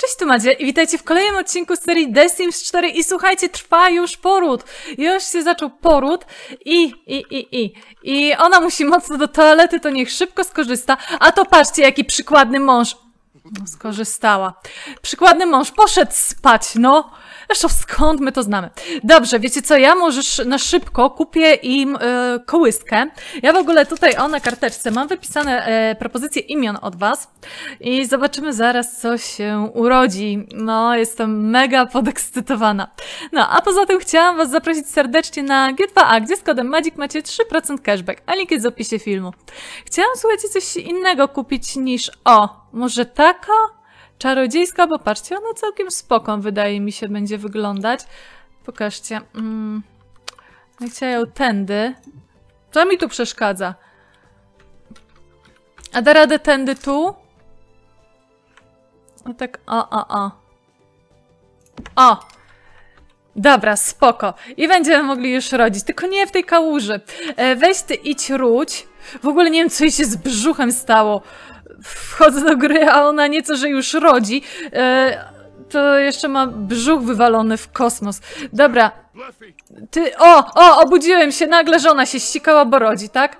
Cześć, tu Madzie i witajcie w kolejnym odcinku z serii The Sims 4 i słuchajcie, trwa już poród. Już się zaczął poród i, i, i, i. I ona musi mocno do toalety, to niech szybko skorzysta. A to patrzcie, jaki przykładny mąż. No, skorzystała. Przykładny mąż poszedł spać, no. Zresztą skąd my to znamy? Dobrze, wiecie co, ja możesz na szybko kupię im y, kołyskę. Ja w ogóle tutaj o na karteczce mam wypisane y, propozycje imion od was i zobaczymy zaraz co się urodzi. No, jestem mega podekscytowana. No, a poza tym chciałam was zaprosić serdecznie na G2A, gdzie z kodem MAGIC macie 3% cashback, a link jest w opisie filmu. Chciałam, słuchajcie, coś innego kupić niż o, może taka? Czarodziejska, bo patrzcie, ona całkiem spokojnie wydaje mi się będzie wyglądać. Pokażcie. Mm. No Chciałem tędy. Co mi tu przeszkadza? A da radę tędy tu? No tak, o, o, o. O! Dobra, spoko. I będziemy mogli już rodzić, tylko nie w tej kałuży. E, weź ty idź ródź. W ogóle nie wiem, co jej się z brzuchem stało. Wchodzę do gry, a ona nieco, że już rodzi. E, to jeszcze ma brzuch wywalony w kosmos. Dobra. Ty... O! O! Obudziłem się! Nagle żona się ścikała, bo rodzi, tak?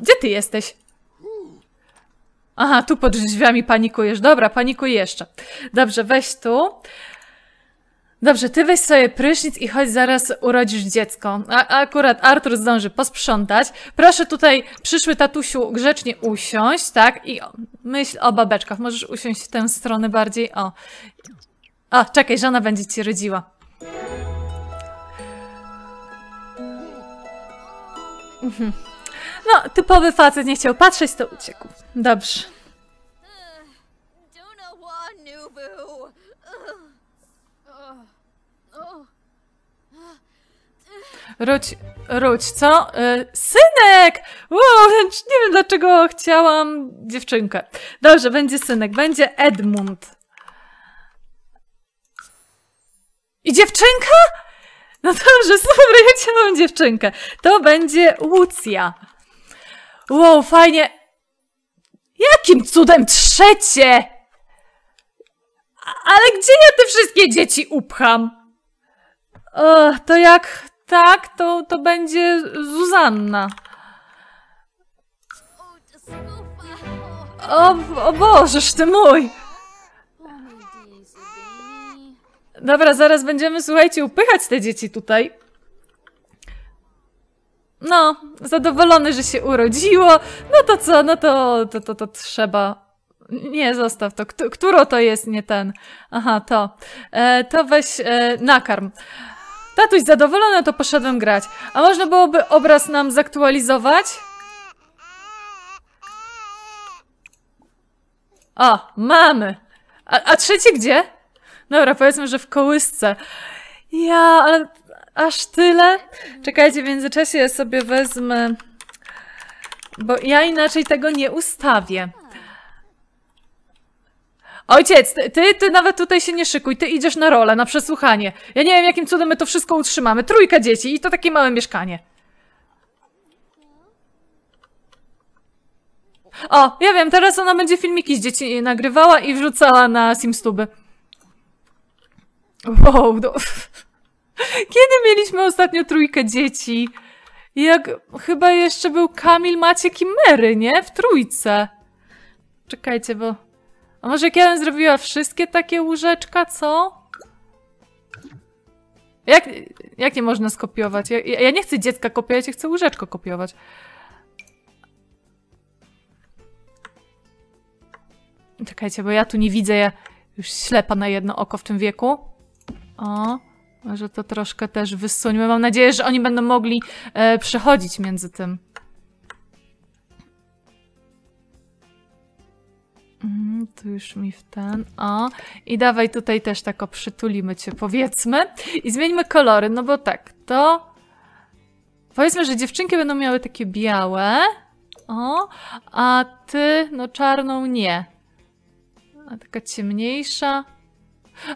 Gdzie ty jesteś? Aha, tu pod drzwiami panikujesz. Dobra, panikuj jeszcze. Dobrze, weź tu. Dobrze, ty weź sobie prysznic i choć zaraz urodzisz dziecko. A, akurat Artur zdąży posprzątać. Proszę tutaj przyszły tatusiu grzecznie usiąść, tak? I myśl o babeczkach. Możesz usiąść w tę stronę bardziej. O. O, czekaj, żona będzie ci rodziła. Mhm. No, typowy facet nie chciał patrzeć, to uciekł. Dobrze. Ruć, ruć, co? Yy, synek! Wow, nie wiem dlaczego chciałam dziewczynkę. Dobrze, będzie synek, będzie Edmund. I dziewczynka? No dobrze, super, ja chciałam dziewczynkę. To będzie Łucja. Wow, fajnie. Jakim cudem trzecie? Ale gdzie ja te wszystkie dzieci upcham? O, to jak, tak, to, to będzie Zuzanna. O, o Bożeż ty mój! Dobra, zaraz będziemy, słuchajcie, upychać te dzieci tutaj. No, zadowolony, że się urodziło. No to co, no to, to, to, to trzeba... Nie, zostaw to. któro to jest nie ten? Aha, to. E, to weź e, nakarm. Tatuś zadowolony, to poszedłem grać. A można byłoby obraz nam zaktualizować? O, mamy! A, a trzeci gdzie? Dobra, powiedzmy, że w kołysce. Ja, ale aż tyle? Czekajcie, w międzyczasie ja sobie wezmę... Bo ja inaczej tego nie ustawię. Ojciec, ty, ty nawet tutaj się nie szykuj, ty idziesz na rolę, na przesłuchanie. Ja nie wiem, jakim cudem my to wszystko utrzymamy. Trójka dzieci i to takie małe mieszkanie. O, ja wiem, teraz ona będzie filmiki z dzieci nagrywała i wrzucała na Simstuby. Wow, do... No. Kiedy mieliśmy ostatnio trójkę dzieci? Jak chyba jeszcze był Kamil, Maciek i Mary, nie? W trójce. Czekajcie, bo a może kiedyś zrobiła wszystkie takie łóżeczka, co? Jak, jak nie można skopiować? Ja, ja nie chcę dziecka kopiować, ja chcę łóżeczko kopiować. Czekajcie, bo ja tu nie widzę, ja już ślepa na jedno oko w tym wieku. O, może to troszkę też wysuńmy. Mam nadzieję, że oni będą mogli e, przechodzić między tym. tu już mi w ten. O. I dawaj tutaj też tak przytulimy cię, powiedzmy. I zmieńmy kolory, no bo tak, to... Powiedzmy, że dziewczynki będą miały takie białe. O. A ty, no czarną nie. A taka ciemniejsza.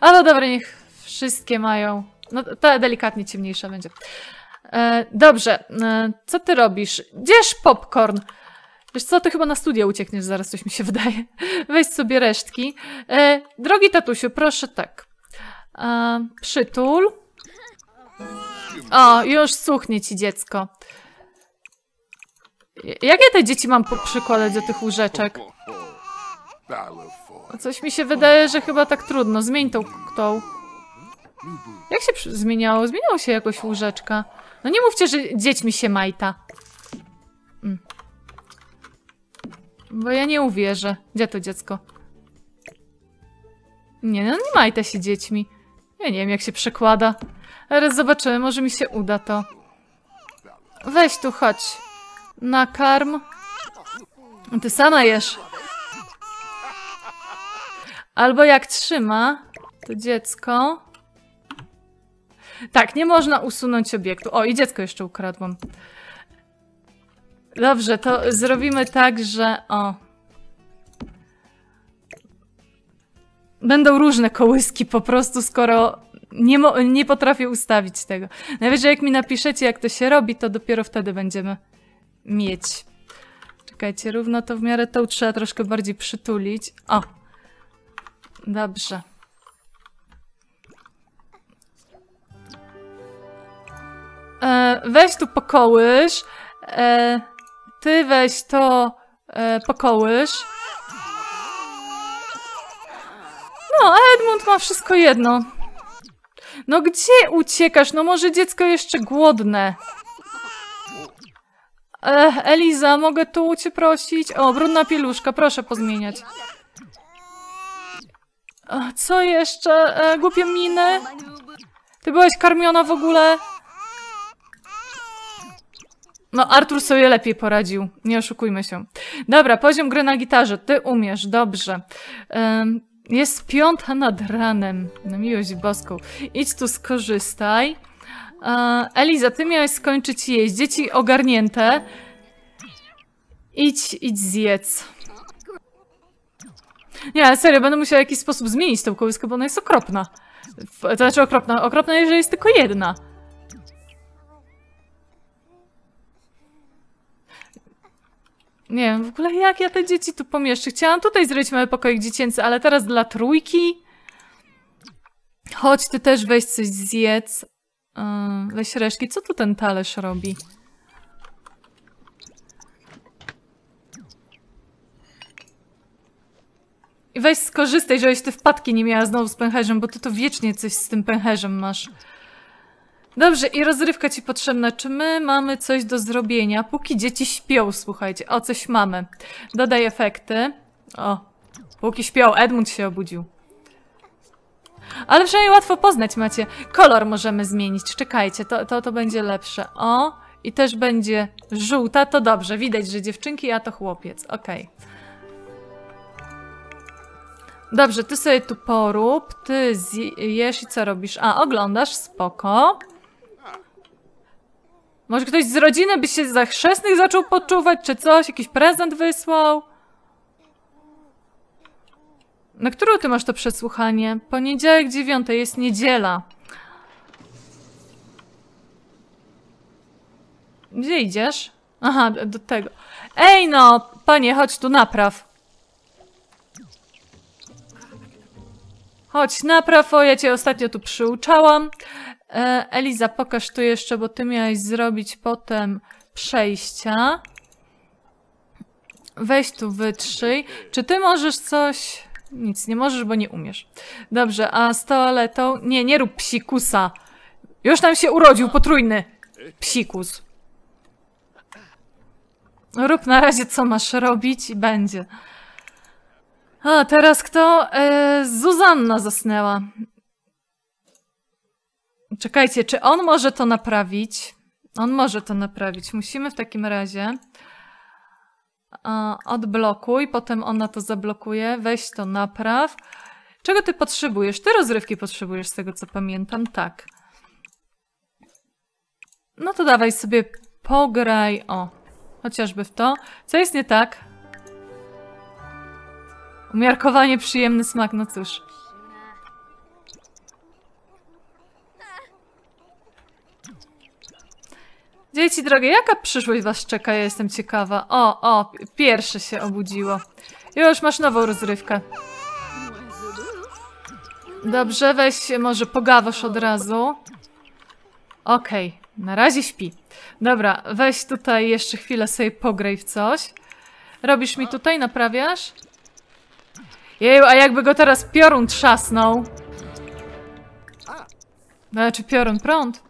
A no dobra, niech wszystkie mają. No ta delikatnie ciemniejsza będzie. E, dobrze, e, co ty robisz? Gdzież popcorn? Wiesz co, to chyba na studia uciekniesz zaraz, coś mi się wydaje. Weź sobie resztki. E, drogi tatusiu, proszę tak. E, przytul. O, już suchnie ci dziecko. Jakie te dzieci mam przykładać do tych łóżeczek? Coś mi się wydaje, że chyba tak trudno. Zmień tą tą. Jak się zmieniało? Zmieniało się jakoś łóżeczka. No nie mówcie, że dziećmi się majta. Bo ja nie uwierzę. Gdzie to dziecko? Nie, no nie majte się dziećmi. Ja nie wiem, jak się przekłada. Teraz zobaczymy, może mi się uda to. Weź tu, chodź. Na karm. Ty sama jesz. Albo jak trzyma to dziecko. Tak, nie można usunąć obiektu. O, i dziecko jeszcze ukradłam. Dobrze, to zrobimy tak, że o. Będą różne kołyski po prostu, skoro nie, nie potrafię ustawić tego. Najwyżej jak mi napiszecie, jak to się robi, to dopiero wtedy będziemy mieć. Czekajcie, równo to w miarę to trzeba troszkę bardziej przytulić. O! Dobrze. E, weź tu pokołysz. E, ty weź to e, pokołysz. No, Edmund ma wszystko jedno. No gdzie uciekasz? No może dziecko jeszcze głodne. Eliza, mogę tu cię prosić? O, brudna pieluszka, proszę pozmieniać. co jeszcze? E, głupie miny? Ty byłaś karmiona w ogóle? No, Artur sobie lepiej poradził, nie oszukujmy się. Dobra, poziom gry na gitarze, ty umiesz, dobrze. Um, jest piąta nad ranem, na miłość boską. Idź tu, skorzystaj. Um, Eliza, ty miałeś skończyć jeść, dzieci ogarnięte. Idź, idź zjedz. Nie, serio, będę musiała w jakiś sposób zmienić tą kołyskę, bo ona jest okropna. To znaczy okropna, okropna jeżeli jest tylko jedna. Nie wiem, w ogóle jak ja te dzieci tu pomieszczę. Chciałam tutaj zrobić mały pokoik dziecięcy, ale teraz dla trójki? Chodź, ty też weź coś zjedz. Yy, weź reszki. Co tu ten talerz robi? I weź skorzystaj, żebyś ty wpadki nie miała znowu z pęcherzem, bo ty to wiecznie coś z tym pęcherzem masz. Dobrze, i rozrywka ci potrzebna. Czy my mamy coś do zrobienia? Póki dzieci śpią, słuchajcie. O, coś mamy. Dodaj efekty. O, póki śpią, Edmund się obudził. Ale przynajmniej łatwo poznać macie. Kolor możemy zmienić, czekajcie, to, to, to będzie lepsze. O, i też będzie żółta, to dobrze. Widać, że dziewczynki, a to chłopiec. Okej. Okay. Dobrze, ty sobie tu porób, ty jesz i co robisz? A, oglądasz, spoko. Może ktoś z rodziny by się za chrzestnych zaczął poczuwać, czy coś? Jakiś prezent wysłał? Na którą ty masz to przesłuchanie? Poniedziałek dziewiąty, jest niedziela. Gdzie idziesz? Aha, do tego. Ej no, panie, chodź tu, napraw. Chodź, napraw, o ja cię ostatnio tu przyuczałam. E, Eliza, pokaż tu jeszcze, bo ty miałeś zrobić potem przejścia. Weź tu, wytrzyj. Czy ty możesz coś... Nic nie możesz, bo nie umiesz. Dobrze, a z toaletą... Nie, nie rób psikusa. Już nam się urodził, potrójny psikus. Rób na razie, co masz robić i będzie. A, teraz kto? E, Zuzanna zasnęła. Czekajcie, czy on może to naprawić? On może to naprawić. Musimy w takim razie e, odblokuj, potem ona to zablokuje, weź to napraw. Czego ty potrzebujesz? Ty rozrywki potrzebujesz z tego co pamiętam, tak. No to dawaj sobie pograj, o, chociażby w to. Co jest nie tak? Umiarkowanie przyjemny smak, no cóż. Dzieci drogie, jaka przyszłość was czeka? Ja jestem ciekawa. O, o, pierwsze się obudziło. Już masz nową rozrywkę. Dobrze, weź może pogawasz od razu. Okej, okay, na razie śpi. Dobra, weź tutaj jeszcze chwilę sobie pograj w coś. Robisz mi tutaj, naprawiasz? Jeju, a jakby go teraz piorun trzasnął. Znaczy piorun prąd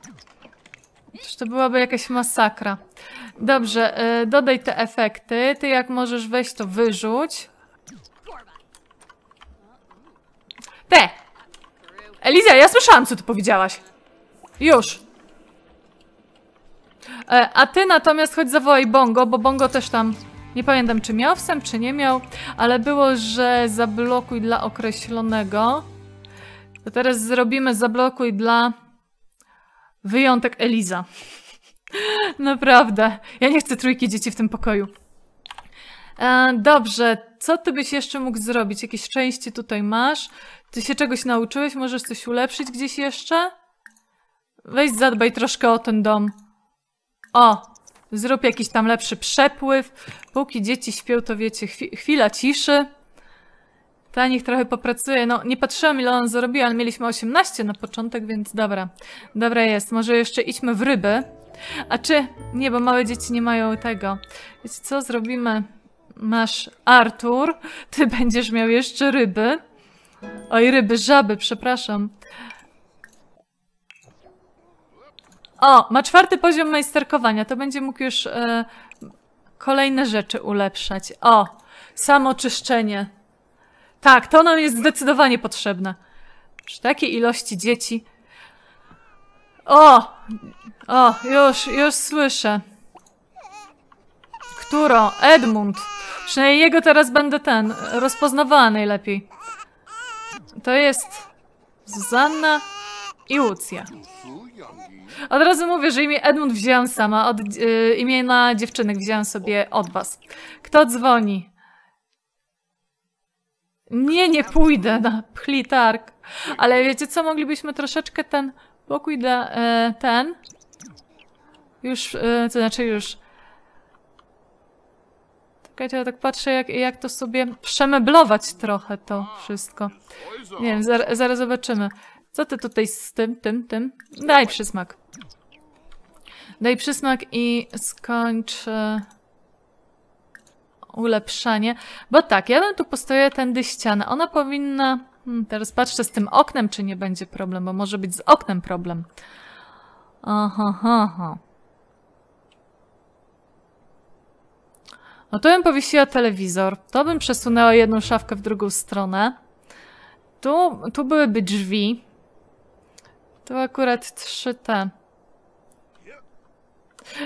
to byłaby jakaś masakra. Dobrze, y, dodaj te efekty. Ty jak możesz wejść, to wyrzuć. Te! Eliza, ja słyszałam, co ty powiedziałaś. Już. E, a ty natomiast choć zawołaj Bongo, bo Bongo też tam... Nie pamiętam, czy miał wstęp, czy nie miał, ale było, że zablokuj dla określonego. To teraz zrobimy zablokuj dla Wyjątek Eliza. Naprawdę. Ja nie chcę trójki dzieci w tym pokoju. E, dobrze, co ty byś jeszcze mógł zrobić? Jakieś szczęście tutaj masz? Ty się czegoś nauczyłeś? Możesz coś ulepszyć gdzieś jeszcze? Weź zadbaj troszkę o ten dom. O, zrób jakiś tam lepszy przepływ. Póki dzieci śpią, to wiecie, chwi chwila ciszy. Ta niech trochę popracuje. No, nie patrzyłam ile on zarobił, ale mieliśmy 18 na początek, więc dobra. Dobra jest. Może jeszcze idźmy w ryby. A czy... Nie, bo małe dzieci nie mają tego. Wiecie co? Zrobimy... Masz Artur. Ty będziesz miał jeszcze ryby. Oj, ryby, żaby, przepraszam. O, ma czwarty poziom majsterkowania. To będzie mógł już e, kolejne rzeczy ulepszać. O, samo czyszczenie. Tak, to nam jest zdecydowanie potrzebne. Przy takiej ilości dzieci. O! O, już, już słyszę. Któro? Edmund. Przynajmniej jego teraz będę ten, rozpoznawała najlepiej. To jest Zuzanna i Lucja. Od razu mówię, że imię Edmund wzięłam sama, od y, imienia dziewczynek wzięłam sobie od was. Kto dzwoni? Nie, nie pójdę na targ. Ale wiecie co, moglibyśmy troszeczkę ten pokój dla... E, ten... Już, e, to znaczy już... Czekajcie, ja tak patrzę jak, jak to sobie przemeblować trochę to wszystko. Nie wiem, zar zaraz zobaczymy. Co ty tutaj z tym, tym, tym? Daj przysmak. Daj przysmak i skończ... E, ulepszanie. Bo tak, ja bym tu postawiła tędy ścianę. Ona powinna... Hmm, teraz patrzę z tym oknem, czy nie będzie problem, bo może być z oknem problem. Aha, aha. No tu bym powiesiła telewizor. To bym przesunęła jedną szafkę w drugą stronę. Tu, tu byłyby drzwi. Tu akurat trzy te.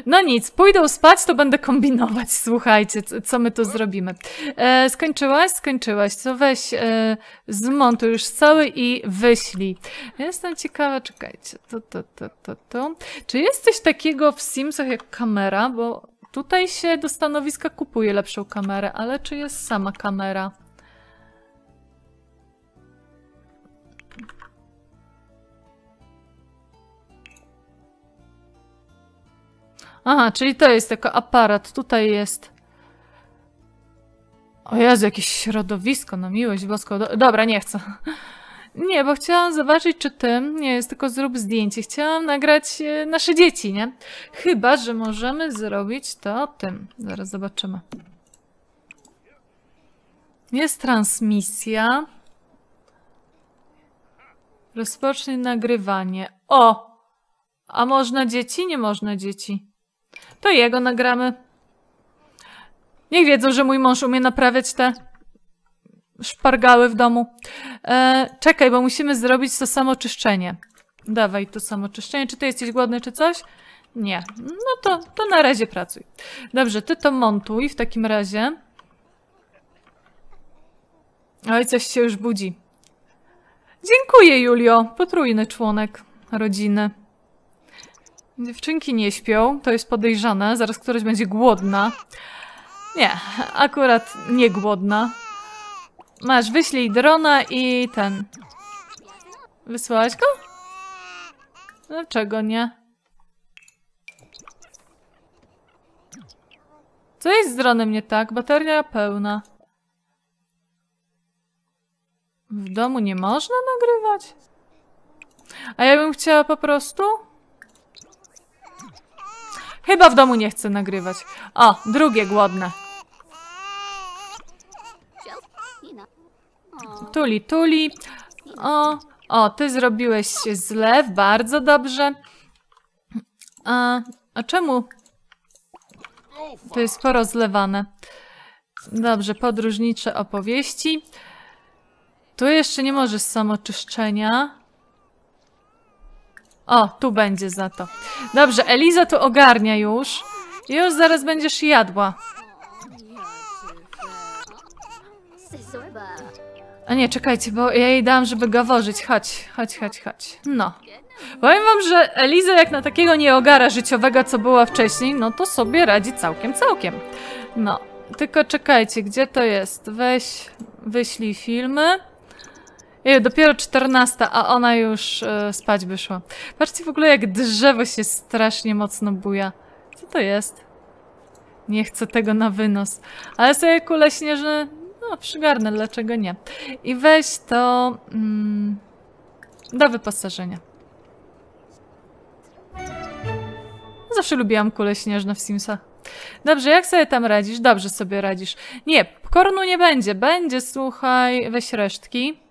No nic, pójdą spać, to będę kombinować. Słuchajcie, co my tu zrobimy. E, skończyłaś? Skończyłaś. Co weź, e, zmontuj już cały i wyślij. jestem ciekawa, czekajcie. To, to, to, to, to. Czy jest coś takiego w Simsach jak kamera? Bo tutaj się do stanowiska kupuje lepszą kamerę, ale czy jest sama kamera? Aha, czyli to jest jako aparat. Tutaj jest... O Jezu, jakieś środowisko, no miłość boską. Dobra, nie chcę. Nie, bo chciałam zobaczyć, czy tym nie jest tylko zrób zdjęcie. Chciałam nagrać e, nasze dzieci, nie? Chyba, że możemy zrobić to tym. Zaraz zobaczymy. Jest transmisja. Rozpocznij nagrywanie. O! A można dzieci? Nie można dzieci. To jego nagramy. Niech wiedzą, że mój mąż umie naprawiać te szpargały w domu. E, czekaj, bo musimy zrobić to samo czyszczenie. Dawaj to samo czyszczenie. Czy ty jesteś głodny, czy coś? Nie. No to, to na razie pracuj. Dobrze, ty to montuj w takim razie. Oj, coś się już budzi. Dziękuję, Julio. Potrójny członek rodziny. Dziewczynki nie śpią, to jest podejrzane, zaraz któraś będzie głodna. Nie, akurat nie głodna. Masz, wyślij drona i ten. Wysłałaś go? Dlaczego nie? Co jest z dronem nie tak? Bateria pełna. W domu nie można nagrywać? A ja bym chciała po prostu... Chyba w domu nie chcę nagrywać. O, drugie głodne. Tuli, tuli. O, o, ty zrobiłeś zlew, bardzo dobrze. A, a czemu? To jest sporo zlewane. Dobrze, podróżnicze opowieści. Tu jeszcze nie możesz samoczyszczenia. O, tu będzie za to. Dobrze, Eliza tu ogarnia już. Już zaraz będziesz jadła. A nie, czekajcie, bo ja jej dałam, żeby gaworzyć. Chodź, chodź, chodź, chodź. No. Powiem wam, że Eliza jak na takiego nieogara życiowego, co była wcześniej, no to sobie radzi całkiem, całkiem. No. Tylko czekajcie, gdzie to jest? Weź, wyślij filmy. Jej, dopiero 14, a ona już e, spać wyszła. Patrzcie w ogóle, jak drzewo się strasznie mocno buja. Co to jest? Nie chcę tego na wynos. Ale sobie kule śnieżne, no przygarnę, dlaczego nie. I weź to mm, do wyposażenia. Zawsze lubiłam kule śnieżne w Simsach. Dobrze, jak sobie tam radzisz? Dobrze sobie radzisz. Nie, kornu nie będzie. Będzie, słuchaj, weź resztki.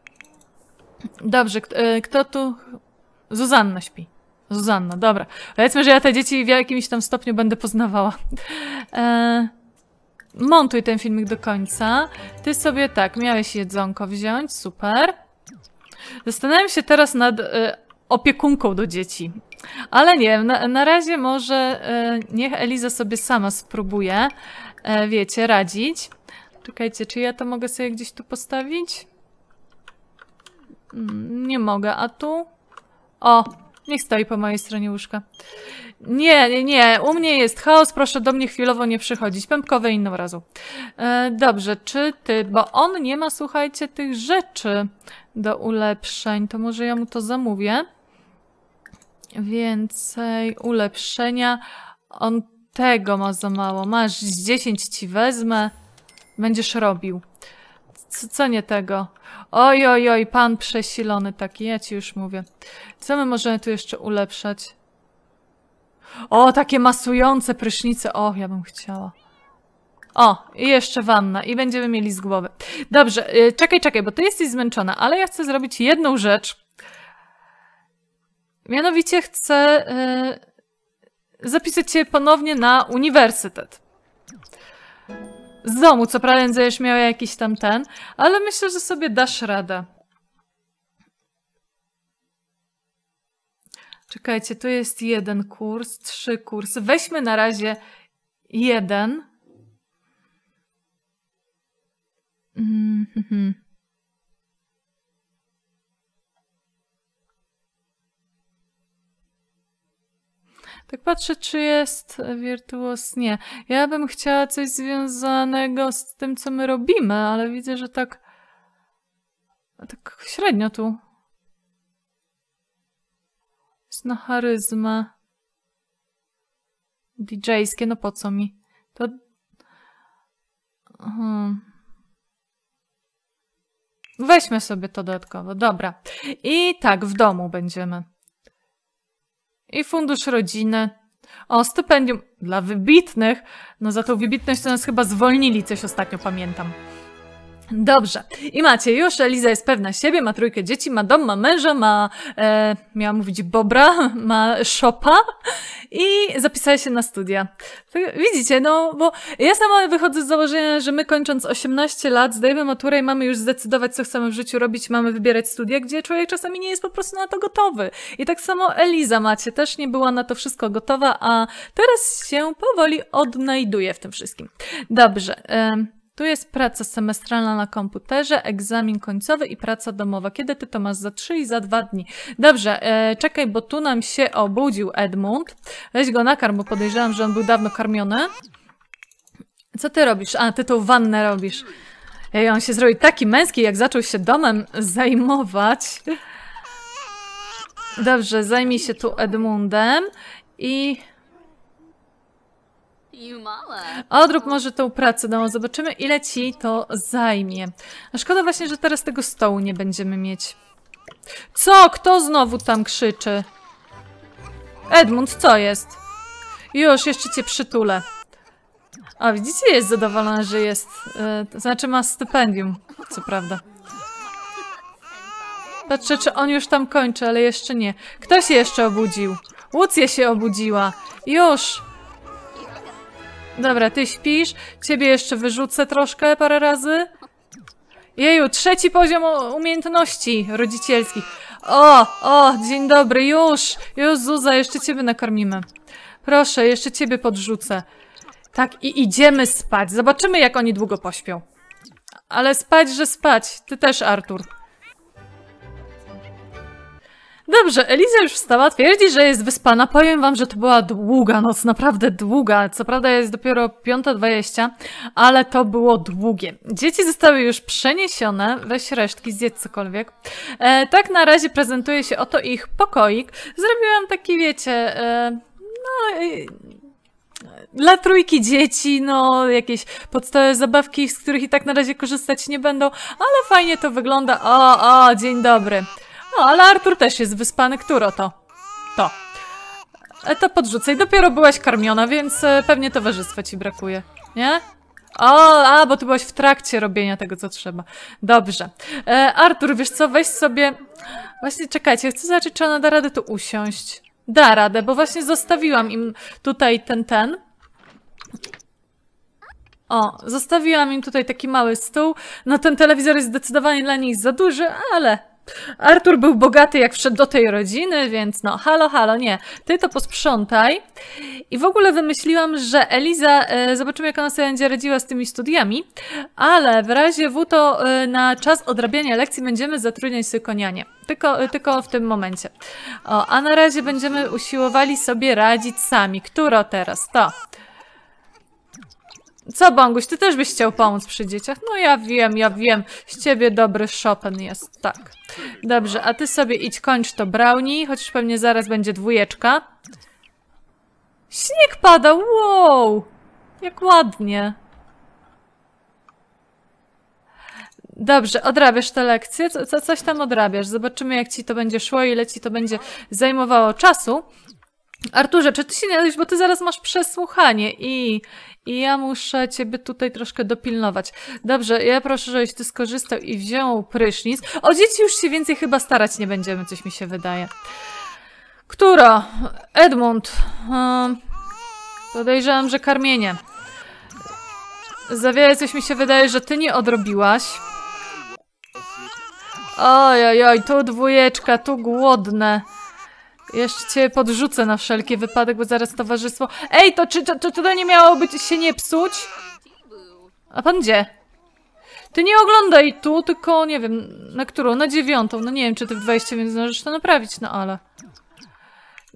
Dobrze, e, kto, tu... Zuzanna śpi. Zuzanna, dobra. Powiedzmy, że ja te dzieci w jakimś tam stopniu będę poznawała. E... Montuj ten filmik do końca. Ty sobie tak, miałeś jedzonko wziąć, super. Zastanawiam się teraz nad e, opiekunką do dzieci. Ale nie, na, na razie może e, niech Eliza sobie sama spróbuje, e, wiecie, radzić. Czekajcie, czy ja to mogę sobie gdzieś tu postawić? Mm, nie mogę, a tu? O, niech stoi po mojej stronie łóżka. Nie, nie, nie, u mnie jest chaos, proszę do mnie chwilowo nie przychodzić. Pępkowe inną razu. E, dobrze, czy ty, bo on nie ma, słuchajcie, tych rzeczy do ulepszeń, to może ja mu to zamówię. Więcej ulepszenia. On tego ma za mało. Masz 10 ci wezmę. Będziesz robił co, co nie tego? Oj, oj, oj, pan przesilony taki, ja ci już mówię. Co my możemy tu jeszcze ulepszać? O, takie masujące prysznice. O, ja bym chciała. O, i jeszcze wanna i będziemy mieli z głowy. Dobrze, yy, czekaj, czekaj, bo ty jesteś zmęczona, ale ja chcę zrobić jedną rzecz. Mianowicie chcę yy, zapisać cię ponownie na uniwersytet z domu, co prędzej już miała jakiś tam ten, ale myślę, że sobie dasz radę. Czekajcie, tu jest jeden kurs, trzy kursy. Weźmy na razie jeden. Mm-hmm. Tak patrzę, czy jest wirtuos. Nie. Ja bym chciała coś związanego z tym, co my robimy, ale widzę, że tak. Tak średnio tu. Jest na charyzmę. DJ-skie, no po co mi? To. Hmm. Weźmy sobie to dodatkowo, dobra. I tak, w domu będziemy i Fundusz Rodziny. O, stypendium dla wybitnych. No za tą wybitność to nas chyba zwolnili, coś ostatnio pamiętam. Dobrze. I macie już, Eliza jest pewna siebie, ma trójkę dzieci, ma dom, ma męża, ma, e, miałam mówić Bobra, ma szopa i zapisała się na studia. Tak, widzicie, no, bo ja sama wychodzę z założenia, że my kończąc 18 lat zdajemy maturę i mamy już zdecydować, co chcemy w życiu robić, mamy wybierać studia, gdzie człowiek czasami nie jest po prostu na to gotowy. I tak samo Eliza macie, też nie była na to wszystko gotowa, a teraz się powoli odnajduje w tym wszystkim. Dobrze. E, tu jest praca semestralna na komputerze, egzamin końcowy i praca domowa. Kiedy ty to masz? Za trzy i za dwa dni. Dobrze, e, czekaj, bo tu nam się obudził Edmund. Weź go na karm, bo podejrzewam, że on był dawno karmiony. Co ty robisz? A, ty tą wannę robisz. Ej, on się zrobił taki męski, jak zaczął się domem zajmować. Dobrze, zajmij się tu Edmundem i Odrób może tą pracę, no zobaczymy ile ci to zajmie. A szkoda właśnie, że teraz tego stołu nie będziemy mieć. Co? Kto znowu tam krzyczy? Edmund, co jest? Już, jeszcze cię przytulę. A widzicie, jest zadowolona, że jest. Yy, znaczy ma stypendium, co prawda. Patrzę, czy on już tam kończy, ale jeszcze nie. Kto się jeszcze obudził? Łucja się obudziła. Już! Dobra, ty śpisz, ciebie jeszcze wyrzucę troszkę parę razy. Jeju, trzeci poziom umiejętności rodzicielskich. O, o, dzień dobry, już, już Zuza, jeszcze ciebie nakarmimy. Proszę, jeszcze ciebie podrzucę. Tak, i idziemy spać. Zobaczymy, jak oni długo pośpią. Ale spać, że spać. Ty też, Artur. Dobrze, Eliza już wstała, twierdzi, że jest wyspana. Powiem wam, że to była długa noc, naprawdę długa. Co prawda jest dopiero 5.20, ale to było długie. Dzieci zostały już przeniesione, weź resztki, zjedz cokolwiek. E, tak na razie prezentuje się oto ich pokoik. Zrobiłam taki, wiecie, e, no... E, dla trójki dzieci, no jakieś podstawowe zabawki, z których i tak na razie korzystać nie będą, ale fajnie to wygląda. O, o, dzień dobry. No, ale Artur też jest wyspany. Któro to? To. E, to podrzucaj. Dopiero byłaś karmiona, więc e, pewnie towarzystwa ci brakuje. Nie? O, a, bo ty byłaś w trakcie robienia tego, co trzeba. Dobrze. E, Artur, wiesz co, weź sobie... Właśnie, czekajcie, chcę zobaczyć, czy ona da radę tu usiąść. Da radę, bo właśnie zostawiłam im tutaj ten, ten. O, zostawiłam im tutaj taki mały stół. No ten telewizor jest zdecydowanie dla nich za duży, ale Artur był bogaty, jak wszedł do tej rodziny, więc no, halo, halo, nie. Ty to posprzątaj. I w ogóle wymyśliłam, że Eliza, e, zobaczymy jak ona sobie będzie radziła z tymi studiami, ale w razie W to e, na czas odrabiania lekcji będziemy zatrudniać sykonianie. Tylko, e, tylko w tym momencie. O, a na razie będziemy usiłowali sobie radzić sami. Któro teraz? To. Co, Bąguś, ty też byś chciał pomóc przy dzieciach? No ja wiem, ja wiem. Z ciebie dobry Chopin jest, tak. Dobrze, a ty sobie idź kończ to brownie, chociaż pewnie zaraz będzie dwójeczka. Śnieg pada, wow! Jak ładnie. Dobrze, odrabiasz te lekcje, co, coś tam odrabiasz. Zobaczymy, jak ci to będzie szło, ile ci to będzie zajmowało czasu. Arturze, czy ty się nie bo ty zaraz masz przesłuchanie i, i ja muszę ciebie tutaj troszkę dopilnować. Dobrze, ja proszę, żebyś ty skorzystał i wziął prysznic. O dzieci już się więcej chyba starać nie będziemy, coś mi się wydaje. Która? Edmund. Um, podejrzewam, że karmienie. Zawierać coś mi się wydaje, że ty nie odrobiłaś. Oj, oj, oj, tu dwójeczka, tu głodne. Jeszcze cię podrzucę na wszelki wypadek, bo zaraz towarzystwo... Ej, to czy to, to, to nie miało być się nie psuć? A pan gdzie? Ty nie oglądaj tu, tylko nie wiem, na którą? Na dziewiątą. No nie wiem, czy ty w 20 więc możesz to naprawić, no ale...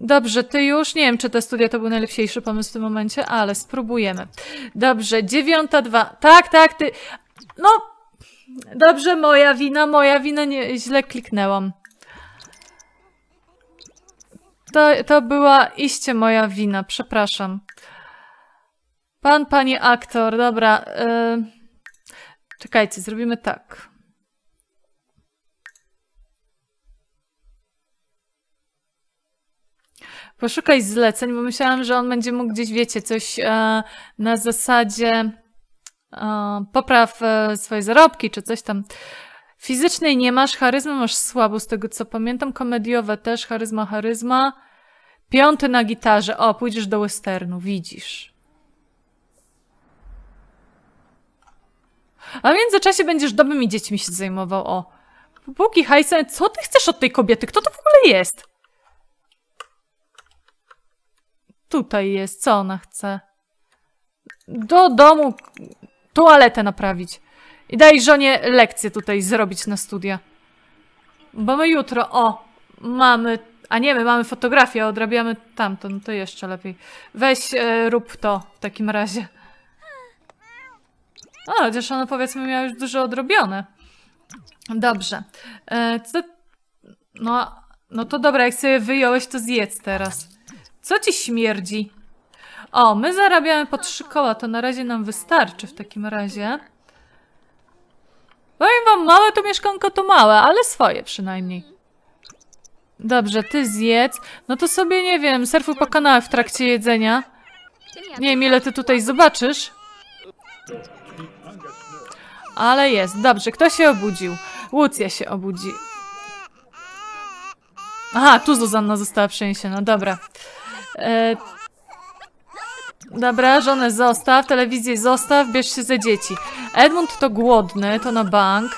Dobrze, ty już, nie wiem czy te studia to był najlepszy pomysł w tym momencie, ale spróbujemy. Dobrze, dziewiąta dwa. Tak, tak, ty... No... Dobrze, moja wina, moja wina, nie, źle kliknęłam. To, to była iście moja wina, przepraszam. Pan, pani aktor, dobra. Yy... Czekajcie, zrobimy tak. Poszukaj zleceń, bo myślałam, że on będzie mógł gdzieś, wiecie, coś e, na zasadzie e, popraw e, swoje zarobki czy coś tam. Fizycznej nie masz, charyzmy masz słabo z tego co pamiętam, komediowe też, charyzma, charyzma. Piąty na gitarze, o, pójdziesz do westernu, widzisz. A w międzyczasie będziesz dobrymi dziećmi się zajmował, o. Póki hajsem, co ty chcesz od tej kobiety? Kto to w ogóle jest? Tutaj jest, co ona chce? Do domu toaletę naprawić. I daj żonie lekcję tutaj zrobić na studia. Bo my jutro, o, mamy... A nie, my mamy fotografię, odrabiamy tamto, no to jeszcze lepiej. Weź, e, rób to w takim razie. O, chociaż ona powiedzmy miała już dużo odrobione. Dobrze. E, co... No, no to dobra, jak sobie wyjąłeś, to zjedz teraz. Co ci śmierdzi? O, my zarabiamy po trzy koła, to na razie nam wystarczy w takim razie. Powiem wam, małe to mieszkanko to małe, ale swoje przynajmniej. Dobrze, ty zjedz. No to sobie, nie wiem, surfuj po kanałach w trakcie jedzenia. Nie wiem, ile ty tutaj zobaczysz. Ale jest. Dobrze, kto się obudził? Łucja się obudzi. Aha, tu Zuzanna została przeniesiona, dobra. E, Dobra, żonę zostaw, telewizję zostaw, bierz się ze dzieci. Edmund to głodny, to na bank.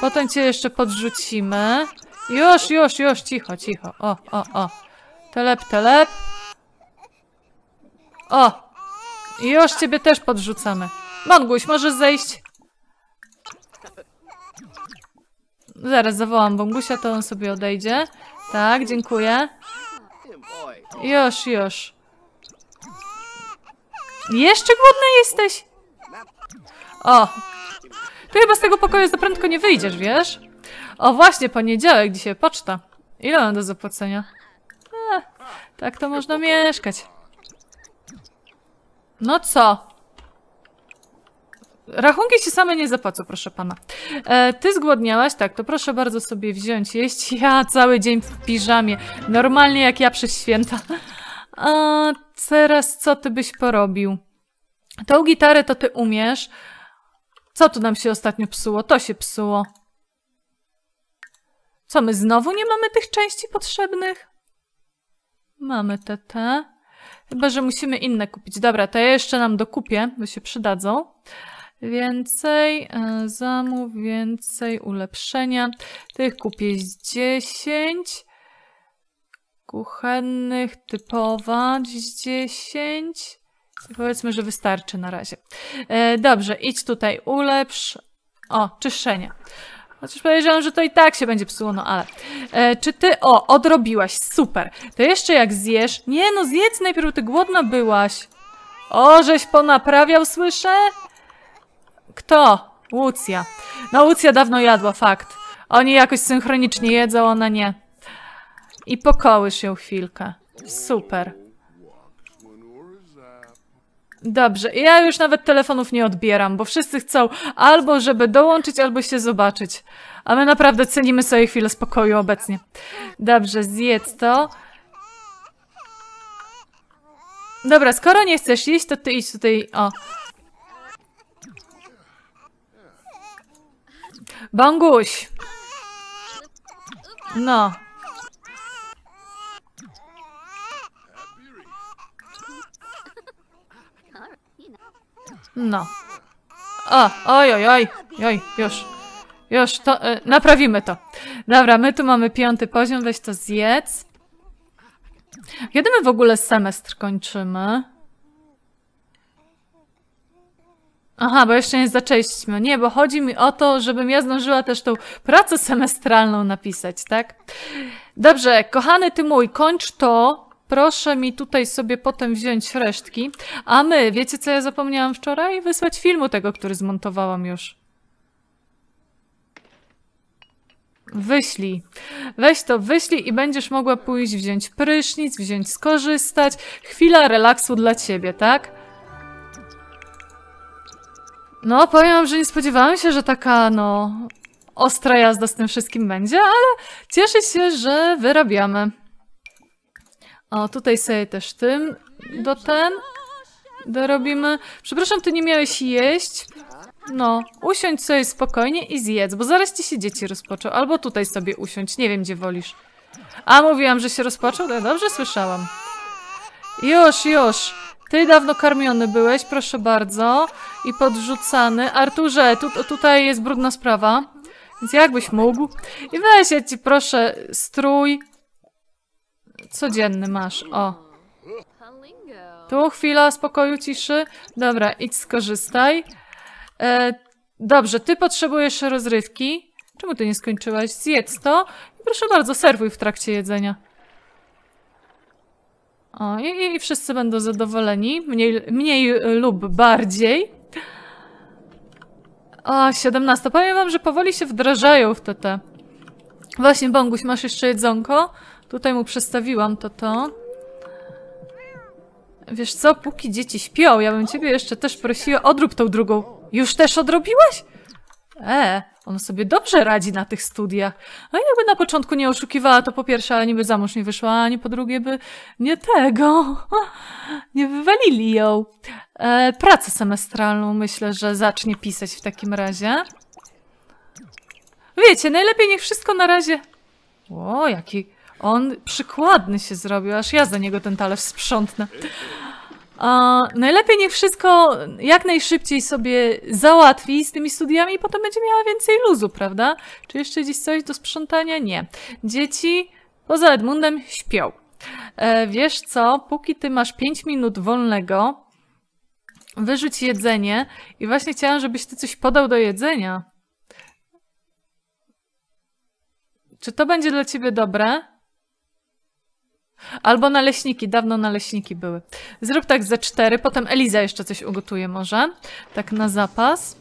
Potem cię jeszcze podrzucimy. Już, już, już, cicho, cicho. O, o, o. Telep, telep. O! Już ciebie też podrzucamy. Monguś, możesz zejść? Zaraz zawołam Bongusia, to on sobie odejdzie. Tak, dziękuję. Już, już. Jeszcze głodny jesteś? O! Ty chyba z tego pokoju za prędko nie wyjdziesz, wiesz? O właśnie, poniedziałek, dzisiaj poczta. Ile mam do zapłacenia? A, tak to można mieszkać. No co? Rachunki ci same nie zapłacą, proszę pana. E, ty zgłodniałaś? Tak, to proszę bardzo sobie wziąć jeść. Ja cały dzień w piżamie. Normalnie jak ja przez święta. E, teraz co ty byś porobił? Tą gitarę to ty umiesz. Co tu nam się ostatnio psuło? To się psuło. Co, my znowu nie mamy tych części potrzebnych? Mamy te, te. Chyba, że musimy inne kupić. Dobra, to ja jeszcze nam dokupię, bo się przydadzą. Więcej e, zamów, więcej ulepszenia. Tych kupię 10 kuchennych typowa, 10. Powiedzmy, że wystarczy na razie. E, dobrze, idź tutaj, ulepsz. O, czyszczenie. Chociaż powiedziałam że to i tak się będzie psuło, no ale. E, czy ty, o, odrobiłaś, super. To jeszcze jak zjesz, nie no, zjedz najpierw, ty głodna byłaś. O, żeś ponaprawiał, słyszę? Kto? Łucja. No, Łucja dawno jadła, fakt. Oni jakoś synchronicznie jedzą, ona nie. I pokoły się chwilkę. Super. Dobrze, ja już nawet telefonów nie odbieram, bo wszyscy chcą albo żeby dołączyć, albo się zobaczyć. A my naprawdę cenimy sobie chwilę spokoju obecnie. Dobrze, zjedz to. Dobra, skoro nie chcesz iść, to ty idź tutaj, o. Banguś! No, No. O, oj, oj, oj, oj, już. Już, to, y, naprawimy to. Dobra, my tu mamy piąty poziom, weź to zjedz. Kiedy my w ogóle semestr kończymy? Aha, bo jeszcze nie zaczęliśmy. Nie, bo chodzi mi o to, żebym ja zdążyła też tą pracę semestralną napisać, tak? Dobrze, kochany ty mój, kończ to, Proszę mi tutaj sobie potem wziąć resztki. A my, wiecie co ja zapomniałam wczoraj? Wysłać filmu tego, który zmontowałam już. Wyślij. Weź to, wyślij i będziesz mogła pójść wziąć prysznic, wziąć skorzystać. Chwila relaksu dla ciebie, tak? No, powiem, że nie spodziewałam się, że taka, no, ostra jazda z tym wszystkim będzie, ale cieszę się, że wyrabiamy. O, tutaj sobie też tym do ten dorobimy. Przepraszam, ty nie miałeś jeść? No, usiądź sobie spokojnie i zjedz, bo zaraz ci się dzieci rozpoczą. Albo tutaj sobie usiądź, nie wiem gdzie wolisz. A, mówiłam, że się rozpoczął? No, dobrze słyszałam. Już, już. Ty dawno karmiony byłeś, proszę bardzo. I podrzucany. Arturze, tu, tutaj jest brudna sprawa. Więc jakbyś mógł. I weź, ja ci proszę, strój, codzienny masz, o. Tu chwila spokoju, ciszy. Dobra, idź skorzystaj. E, dobrze, ty potrzebujesz rozrywki. Czemu ty nie skończyłaś? Zjedz to. proszę bardzo, serwuj w trakcie jedzenia. O, i, i wszyscy będą zadowoleni. Mniej, mniej lub bardziej. O, 17. Powiem wam, że powoli się wdrażają w te te. Właśnie, Bąguś, masz jeszcze jedzonko? Tutaj mu przestawiłam to to. Wiesz co, póki dzieci śpią, ja bym ciebie jeszcze też prosiła, odrób tą drugą. Już też odrobiłaś? E, on sobie dobrze radzi na tych studiach. No i jakby na początku nie oszukiwała, to po pierwsze, ale niby za mąż nie wyszła, ani po drugie by nie tego. Nie wywalili ją. E, pracę semestralną myślę, że zacznie pisać w takim razie. Wiecie, najlepiej niech wszystko na razie... O, jaki on przykładny się zrobił, aż ja za niego ten talerz sprzątnę. A najlepiej niech wszystko jak najszybciej sobie załatwi z tymi studiami i potem będzie miała więcej luzu, prawda? Czy jeszcze gdzieś coś do sprzątania? Nie. Dzieci poza Edmundem śpią. E, wiesz co, póki ty masz 5 minut wolnego, wyrzuć jedzenie i właśnie chciałam, żebyś ty coś podał do jedzenia. Czy to będzie dla ciebie dobre? Albo naleśniki, dawno naleśniki były. Zrób tak ze cztery, potem Eliza jeszcze coś ugotuje może. Tak na zapas.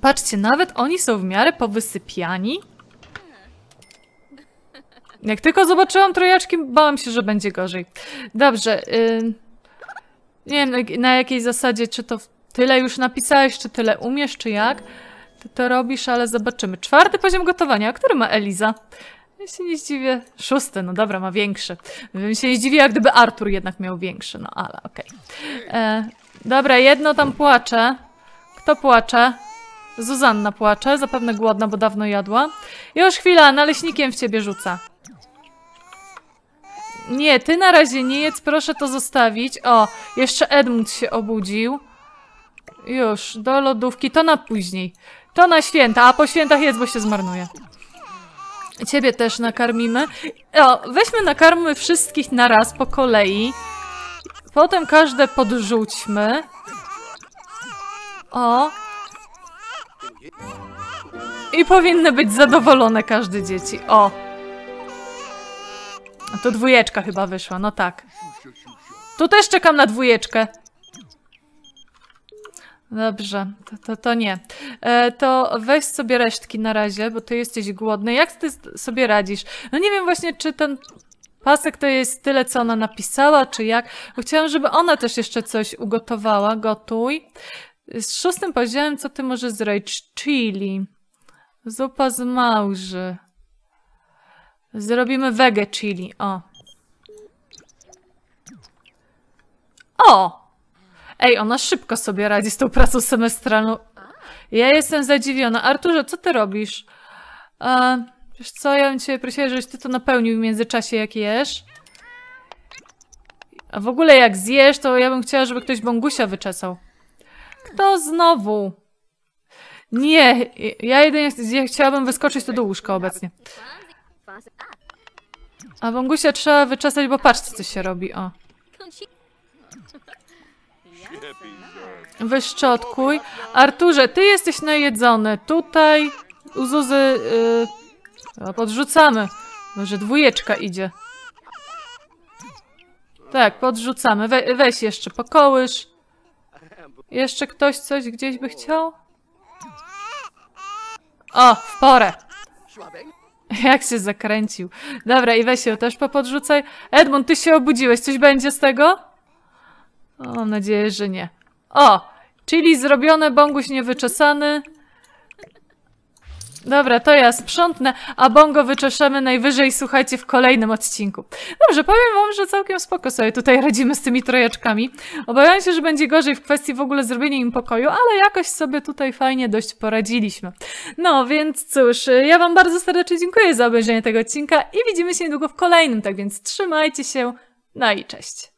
Patrzcie, nawet oni są w miarę powysypiani. Jak tylko zobaczyłam trojaczki, bałam się, że będzie gorzej. Dobrze. Yy, nie wiem na jakiej zasadzie, czy to tyle już napisałeś, czy tyle umiesz, czy jak. Ty to robisz, ale zobaczymy. Czwarty poziom gotowania. który ma Eliza? Ja się nie zdziwię. Szósty, no dobra, ma większy. Bym się nie zdziwiła, gdyby Artur jednak miał większy, no ale okej. Okay. E, dobra, jedno tam płacze. Kto płacze? Zuzanna płacze, zapewne głodna, bo dawno jadła. Już chwila, naleśnikiem w ciebie rzuca. Nie, ty na razie nie jedz, proszę to zostawić. O, jeszcze Edmund się obudził. Już, do lodówki, to na później. To na święta, a po świętach jedz, bo się zmarnuje. Ciebie też nakarmimy. O, weźmy nakarmy wszystkich na raz po kolei. Potem każde podrzućmy. O. I powinny być zadowolone każdy dzieci. O. to dwójeczka chyba wyszła, no tak. Tu też czekam na dwójeczkę. Dobrze, to, to, to nie. E, to weź sobie resztki na razie, bo ty jesteś głodny. Jak ty sobie radzisz? No nie wiem właśnie, czy ten pasek to jest tyle, co ona napisała, czy jak. Bo chciałam, żeby ona też jeszcze coś ugotowała. Gotuj. Z szóstym poziomem, co ty możesz zrobić? Chili. Zupa z małży. Zrobimy wege chili. O. O! Ej, ona szybko sobie radzi z tą pracą semestralną. Ja jestem zadziwiona. Arturze, co ty robisz? wiesz co, ja bym cię prosiła, żebyś ty to napełnił w międzyczasie, jak jesz. A w ogóle jak zjesz, to ja bym chciała, żeby ktoś bągusia wyczesał. Kto znowu? Nie, ja jedynie ja chciałabym wyskoczyć to do łóżka obecnie. A bągusia trzeba wyczesać, bo patrzcie, co się robi, o. Wyszczotkuj. Arturze, ty jesteś najedzony. Tutaj u Zuzy yy, podrzucamy. Może dwójeczka idzie. Tak, podrzucamy. We, weź jeszcze pokołysz. Jeszcze ktoś coś gdzieś by chciał? O, w porę. Jak się zakręcił. Dobra, i weź ją też popodrzucaj. Edmund, ty się obudziłeś. Coś będzie z tego? O, mam nadzieję, że nie. O! Czyli zrobione, bonguś niewyczesany. Dobra, to ja sprzątnę, a bongo wyczeszemy najwyżej, słuchajcie, w kolejnym odcinku. Dobrze, powiem wam, że całkiem spoko sobie tutaj radzimy z tymi trojaczkami. Obawiam się, że będzie gorzej w kwestii w ogóle zrobienia im pokoju, ale jakoś sobie tutaj fajnie dość poradziliśmy. No, więc cóż, ja wam bardzo serdecznie dziękuję za obejrzenie tego odcinka i widzimy się niedługo w kolejnym, tak więc trzymajcie się, no i cześć.